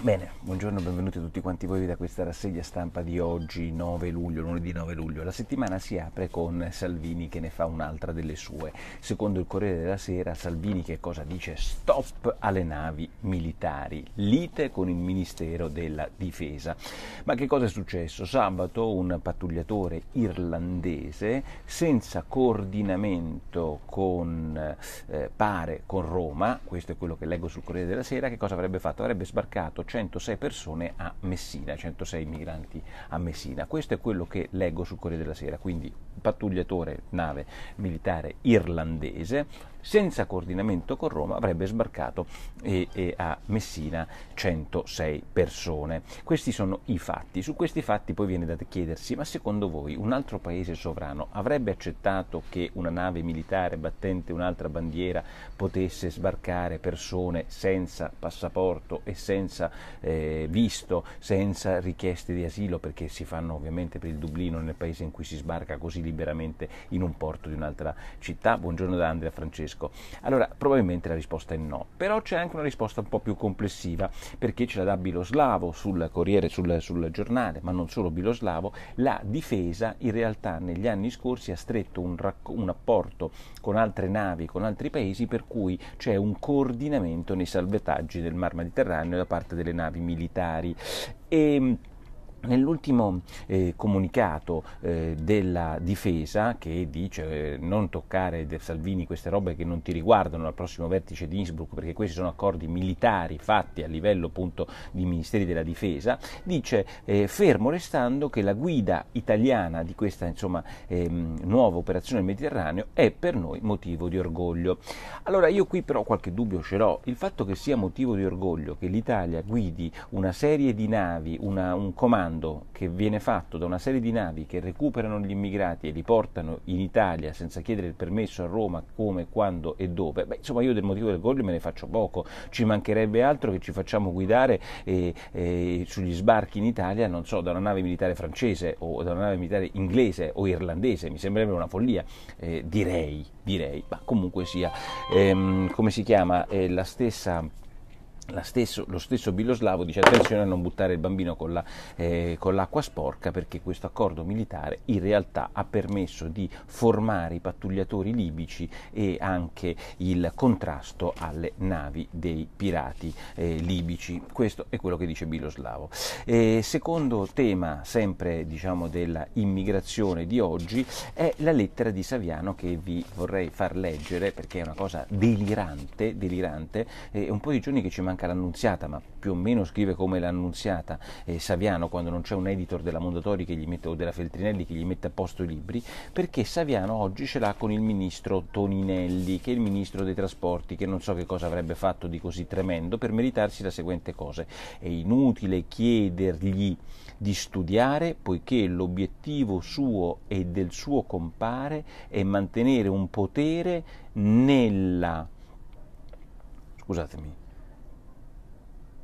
Bene, buongiorno, benvenuti a tutti quanti voi da questa rassegna stampa di oggi 9 luglio, lunedì 9 luglio. La settimana si apre con Salvini che ne fa un'altra delle sue. Secondo il Corriere della Sera, Salvini che cosa dice? Stop alle navi militari, lite con il Ministero della Difesa. Ma che cosa è successo? Sabato un pattugliatore irlandese senza coordinamento con eh, pare con Roma, questo è quello che leggo sul Corriere della Sera, che cosa avrebbe fatto? Avrebbe sbarcato 106 persone a Messina, 106 migranti a Messina. Questo è quello che leggo sul Corriere della Sera, quindi pattugliatore nave militare irlandese senza coordinamento con Roma avrebbe sbarcato e, e a Messina 106 persone. Questi sono i fatti. Su questi fatti poi viene da chiedersi, ma secondo voi un altro paese sovrano avrebbe accettato che una nave militare battente un'altra bandiera potesse sbarcare persone senza passaporto e senza eh, visto, senza richieste di asilo, perché si fanno ovviamente per il Dublino nel paese in cui si sbarca così liberamente in un porto di un'altra città? Buongiorno da Andrea Francesco. Francesco? Allora, probabilmente la risposta è no, però c'è anche una risposta un po' più complessiva, perché ce la dà Biloslavo sul Corriere, sul, sul giornale, ma non solo Biloslavo, la difesa in realtà negli anni scorsi ha stretto un, racco- un apporto con altre navi, con altri paesi, per cui c'è un coordinamento nei salvataggi del Mar Mediterraneo da parte delle navi militari. E, ehm, Nell'ultimo eh, comunicato eh, della difesa che dice eh, non toccare De Salvini queste robe che non ti riguardano al prossimo vertice di Innsbruck perché questi sono accordi militari fatti a livello appunto di Ministeri della Difesa, dice eh, fermo restando che la guida italiana di questa insomma, ehm, nuova operazione nel Mediterraneo è per noi motivo di orgoglio. Allora io qui però qualche dubbio ce l'ho, il fatto che sia motivo di orgoglio che l'Italia guidi una serie di navi, una, un comando, comando che viene fatto da una serie di navi che recuperano gli immigrati e li portano in Italia senza chiedere il permesso a Roma come, quando e dove, beh, insomma io del motivo del d'orgoglio me ne faccio poco, ci mancherebbe altro che ci facciamo guidare eh, eh, sugli sbarchi in Italia, non so, da una nave militare francese o da una nave militare inglese o irlandese, mi sembrerebbe una follia, eh, direi, direi, ma comunque sia, ehm, come si chiama, la stessa Stesso, lo stesso Biloslavo dice attenzione a non buttare il bambino con, la, eh, con, l'acqua sporca perché questo accordo militare in realtà ha permesso di formare i pattugliatori libici e anche il contrasto alle navi dei pirati eh, libici. Questo è quello che dice Biloslavo. Eh, secondo tema sempre diciamo, dell'immigrazione di oggi è la lettera di Saviano che vi vorrei far leggere perché è una cosa delirante, delirante. un po' di giorni che ci manca anche all'Annunziata, ma più o meno scrive come l'Annunziata eh, Saviano quando non c'è un editor della Mondadori mette, o della Feltrinelli che gli mette a posto i libri, perché Saviano oggi ce l'ha con il ministro Toninelli, che è il ministro dei trasporti, che non so che cosa avrebbe fatto di così tremendo per meritarsi la seguente cosa. È inutile chiedergli di studiare poiché l'obiettivo suo e del suo compare è mantenere un potere nella scusatemi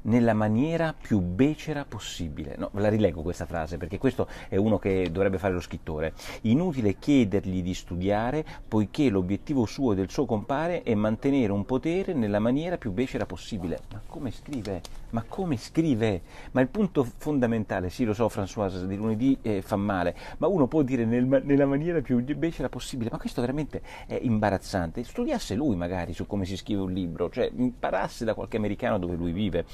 nella maniera più becera possibile. No, ve la rileggo questa frase perché questo è uno che dovrebbe fare lo scrittore. Inutile chiedergli di studiare poiché l'obiettivo suo e del suo compare è mantenere un potere nella maniera più becera possibile. Ma come scrive? Ma come scrive? Ma il punto fondamentale, sì lo so Françoise, di lunedì eh, fa male, ma uno può dire nel, nella maniera più becera possibile, ma questo veramente è imbarazzante. Studiasse lui magari su come si scrive un libro, cioè imparasse da qualche americano dove lui vive.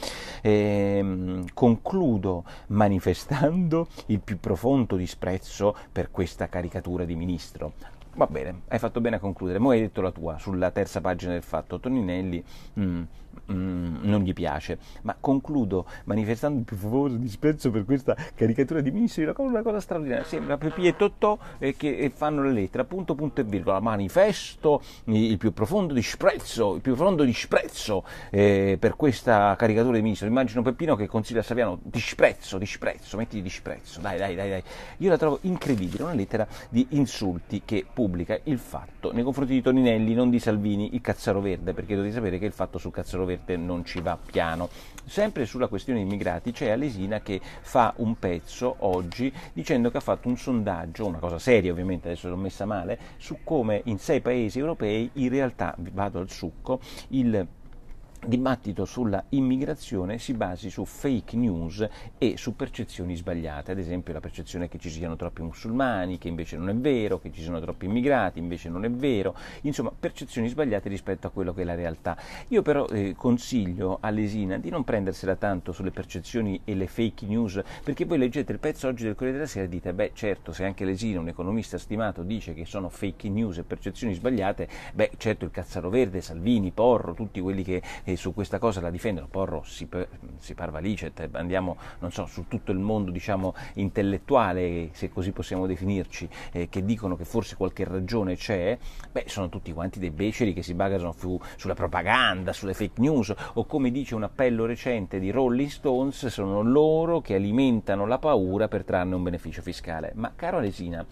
Eh, concludo manifestando il più profondo disprezzo per questa caricatura di ministro. Va bene, hai fatto bene a concludere. Mo' hai detto la tua sulla terza pagina del fatto. Toninelli. Mm, Mm, non gli piace. Ma concludo manifestando il più favoloso disprezzo per questa caricatura di Ministro di Rocco, una cosa straordinaria. Sembra Pepì e Totò eh, che eh, fanno la lettera, punto, punto e virgola. Manifesto il più profondo disprezzo, più profondo disprezzo eh, per questa caricatura di Ministro. Immagino Peppino che consiglia a Saviano disprezzo, disprezzo, metti disprezzo, dai, dai, dai, dai. Io la trovo incredibile, una lettera di insulti che pubblica il fatto nei confronti di Toninelli, non di Salvini, il Cazzaro Verde, perché dovete sapere che il fatto sul Cazzaro l'introverte non ci va piano. Sempre sulla questione immigrati c'è Alesina che fa un pezzo oggi dicendo che ha fatto un sondaggio, una cosa seria ovviamente, adesso l'ho messa male, su come in sei paesi europei in realtà, vado al succo, il dibattito sulla immigrazione si basi su fake news e su percezioni sbagliate, ad esempio la percezione che ci siano troppi musulmani, che invece non è vero, che ci siano troppi immigrati, invece non è vero, insomma percezioni sbagliate rispetto a quello che è la realtà. Io però eh, consiglio all'esina di non prendersela tanto sulle percezioni e le fake news, perché voi leggete il pezzo oggi del Corriere della Sera e dite, beh certo, se anche Lesina, un economista stimato, dice che sono fake news e percezioni sbagliate, beh certo il Cazzaro Verde, Salvini, Porro, tutti quelli che eh, e su questa cosa la difendono, Porro si, per, si parva licet, eh, andiamo so, su tutto il mondo diciamo, intellettuale, se così possiamo definirci, eh, che dicono che forse qualche ragione c'è, beh, sono tutti quanti dei beceri che si bagasano fu, sulla propaganda, sulle fake news o come dice un appello recente di Rolling Stones, sono loro che alimentano la paura per trarne un beneficio fiscale. Ma caro Alesina,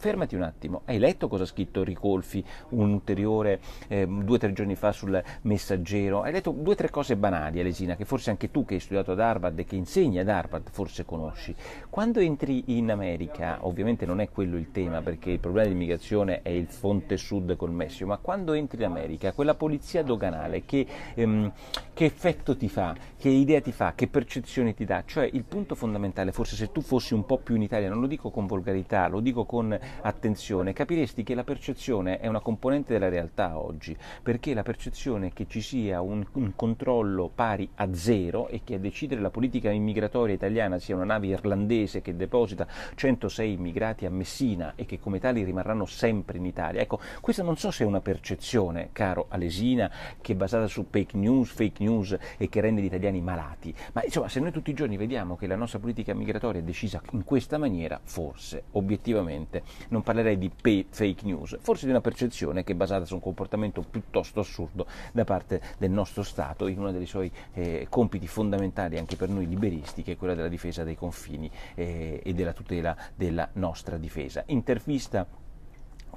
fermati un attimo, hai letto cosa ha scritto Ricolfi un ulteriore eh, due o tre giorni fa sul messaggero? Hai letto due o tre cose banali, Alesina, che forse anche tu che hai studiato ad Harvard e che insegni ad Harvard forse conosci. Quando entri in America, ovviamente non è quello il tema perché il problema dell'immigrazione è il fonte sud col Messico, ma quando entri in America, quella polizia doganale che, ehm, che effetto ti fa, che idea ti fa, che percezione ti dà? Cioè il punto fondamentale, forse se tu fossi un po' più in Italia, non lo dico con volgarità, lo dico con attenzione, capiresti che la percezione è una componente della realtà oggi, perché la percezione che ci sia un, un controllo pari a zero e che a decidere la politica immigratoria italiana sia una nave irlandese che deposita 106 immigrati a Messina e che come tali rimarranno sempre in Italia. Ecco, questa non so se è una percezione, caro Alesina, che è basata su fake news, fake news e che rende gli italiani malati, ma insomma se noi tutti i giorni vediamo che la nostra politica migratoria è decisa in questa maniera, forse obiettivamente non parlerei di pay, fake news, forse di una percezione che è basata su un comportamento piuttosto assurdo da parte del nostro Stato in uno dei suoi eh, compiti fondamentali anche per noi liberisti, che è quello della difesa dei confini eh, e della tutela della nostra difesa. Intervista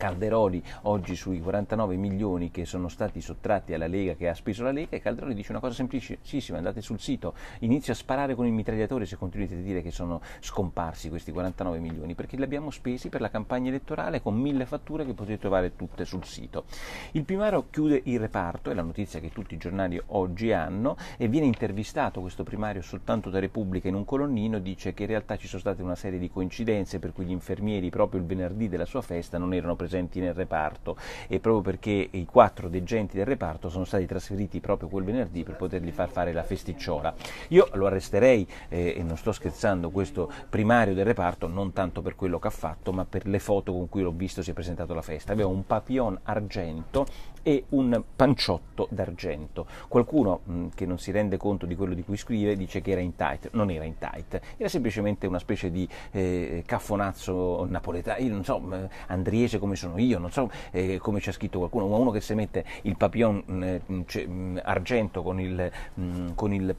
Calderoli oggi sui 49 milioni che sono stati sottratti alla Lega, che ha speso la Lega, e Calderoli dice una cosa semplicissima, andate sul sito, inizio a sparare con il mitragliatore se continuate a dire che sono scomparsi questi 49 milioni, perché li abbiamo spesi per la campagna elettorale con mille fatture che potete trovare tutte sul sito. Il primario chiude il reparto, è la notizia che tutti i giornali oggi hanno, e viene intervistato questo primario soltanto da Repubblica in un colonnino, dice che in realtà ci sono state una serie di coincidenze per cui gli infermieri proprio il venerdì della sua festa non erano presenti presenti nel reparto e proprio perché i quattro degenti del reparto sono stati trasferiti proprio quel venerdì per potergli far fare la festicciola. Io lo arresterei, eh, e non sto scherzando, questo primario del reparto non tanto per quello che ha fatto ma per le foto con cui l'ho visto si è presentato alla festa. Aveva un papillon argento e un panciotto d'argento. Qualcuno mh, mm, che non si rende conto di quello di cui scrive dice che era in tight, non era in tight, era semplicemente una specie di eh, caffonazzo napoletano, io non so, mm, andriese come sono io, non so eh, come ha scritto qualcuno, ma uno che si mette il papillon mh, mm, eh, mm, cioè, mm, argento con il, mh, con, il,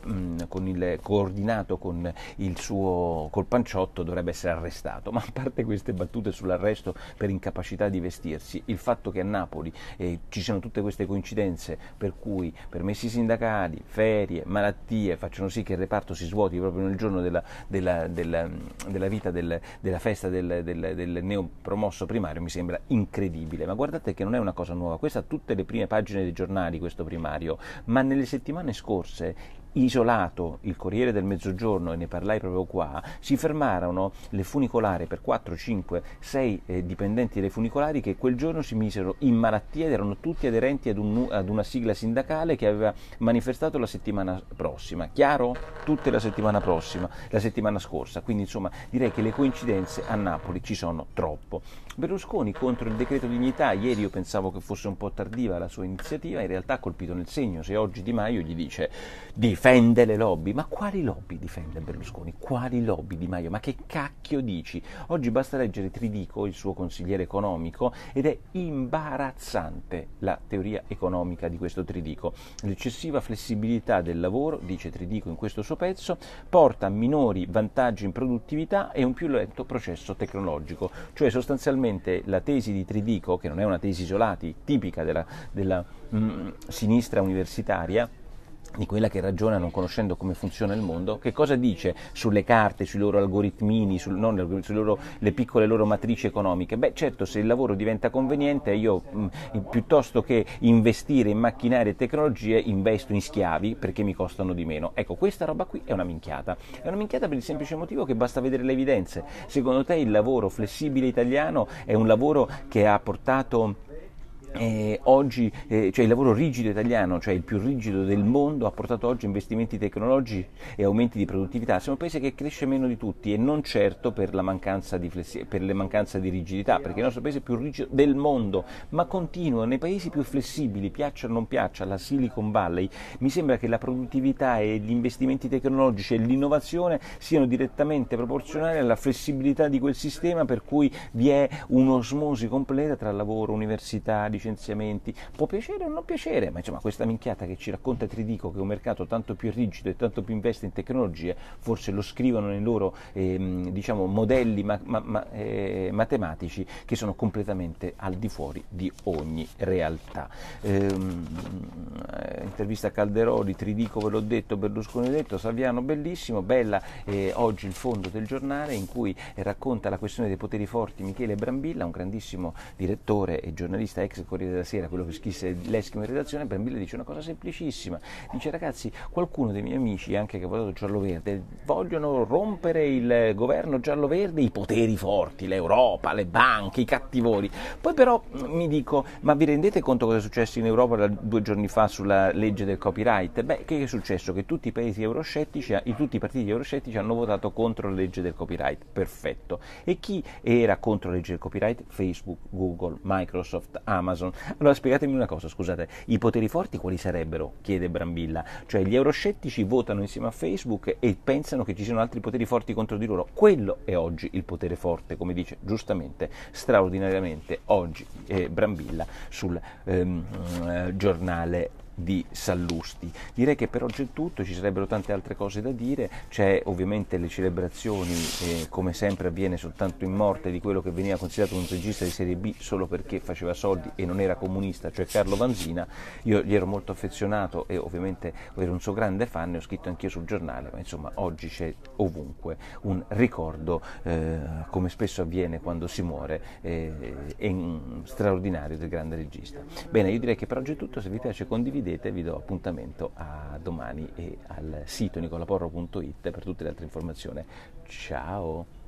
con il, coordinato con il suo col panciotto dovrebbe essere arrestato. Ma a parte queste battute sull'arresto per incapacità di vestirsi, il fatto che a Napoli eh, ci siano tutte queste coincidenze per cui permessi sindacali, ferie, malattie facciano sì che il reparto si svuoti proprio nel giorno della, della, della, della vita del, della festa del, del, del neopromosso primario mi sembra incredibile, ma guardate che non è una cosa nuova, questa tutte le prime pagine dei giornali, questo primario, ma nelle settimane scorse isolato il Corriere del Mezzogiorno, e ne parlai proprio qua, si fermarono le funicolari per 4, 5, 6 eh, dipendenti dei funicolari che quel giorno si misero in malattia ed erano tutti aderenti ad, un, ad una sigla sindacale che aveva manifestato la settimana prossima. Chiaro? Tutte la settimana prossima, la settimana scorsa. Quindi insomma direi che le coincidenze a Napoli ci sono troppo. Berlusconi contro il decreto dignità, ieri io pensavo che fosse un po' tardiva la sua iniziativa, in realtà ha colpito nel segno se oggi Di Maio gli dice di difende le lobby. Ma quali lobby difende Berlusconi? Quali lobby di Maio? Ma che cacchio dici? Oggi basta leggere Tridico, il suo consigliere economico, ed è imbarazzante la teoria economica di questo Tridico. L'eccessiva flessibilità del lavoro, dice Tridico in questo suo pezzo, porta a minori vantaggi in produttività e un più lento processo tecnologico. Cioè sostanzialmente la tesi di Tridico, che non è una tesi isolata, tipica della, della mh, mm, sinistra universitaria, di quella che ragiona non conoscendo come funziona il mondo, che cosa dice sulle carte, sui loro algoritmini, sul, non, sulle loro, le piccole loro matrici economiche? Beh certo se il lavoro diventa conveniente io mh, mm, piuttosto che investire in macchinari e tecnologie investo in schiavi perché mi costano di meno. Ecco questa roba qui è una minchiata, è una minchiata per il semplice motivo che basta vedere le evidenze. Secondo te il lavoro flessibile italiano è un lavoro che ha portato eh, oggi eh, cioè il lavoro rigido italiano, cioè il più rigido del mondo, ha portato oggi investimenti tecnologici e aumenti di produttività. Siamo un paese che cresce meno di tutti e non certo per, mancanza flessi- per le mancanza di rigidità, perché il nostro paese è più rigido del mondo, ma continua nei paesi più flessibili, piaccia o non piaccia, la Silicon Valley. Mi sembra che la produttività e gli investimenti tecnologici e l'innovazione siano direttamente proporzionali alla flessibilità di quel sistema per cui vi è un'osmosi completa tra lavoro, università, ricerca licenziamenti, può piacere o non piacere, ma insomma questa minchiata che ci racconta Tridico che è un mercato tanto più rigido e tanto più investe in tecnologie, forse lo scrivono nei loro ehm, diciamo, modelli ma- ma- ma- eh, matematici che sono completamente al di fuori di ogni realtà. Ehm, eh, intervista a Calderoli, Tridico ve l'ho detto, Berlusconi l'ho detto, Saviano bellissimo, bella eh, oggi il fondo del giornale in cui racconta la questione dei poteri forti Michele Brambilla, un grandissimo direttore e giornalista ex Corriere della Sera, quello che scrisse Leschi in redazione, per mille dice una cosa semplicissima. Dice ragazzi, qualcuno dei miei amici, anche che ha votato giallo-verde, vogliono rompere il governo giallo-verde, i poteri forti, l'Europa, le banche, i cattivori. Poi però mi dico, ma vi rendete conto cosa è successo in Europa due giorni fa sulla legge del copyright? Beh, che è successo? Che tutti i paesi euroscettici, tutti i partiti euroscettici hanno votato contro la legge del copyright. Perfetto. E chi era contro la legge del copyright? Facebook, Google, Microsoft, Amazon Amazon. Allora spiegatemi una cosa, scusate, i poteri forti quali sarebbero? chiede Brambilla. Cioè gli euroscettici votano insieme a Facebook e pensano che ci siano altri poteri forti contro di loro. Quello è oggi il potere forte, come dice giustamente, straordinariamente oggi eh, Brambilla sul ehm, eh, giornale di Sallusti. Direi che per oggi è tutto, ci sarebbero tante altre cose da dire, c'è ovviamente le celebrazioni, eh, come sempre avviene soltanto in morte di quello che veniva considerato un regista di serie B solo perché faceva soldi e non era comunista, cioè Carlo Vanzina, io gli ero molto affezionato e ovviamente ero un suo grande fan e ho scritto anch'io sul giornale, ma insomma oggi c'è ovunque un ricordo, eh, come spesso avviene quando si muore, eh, mm, straordinario del grande regista. Bene, io direi che per oggi è tutto, se vi piace condividete sorridete vi do appuntamento a domani e al sito nicolaporro.it per tutte le altre informazioni. Ciao!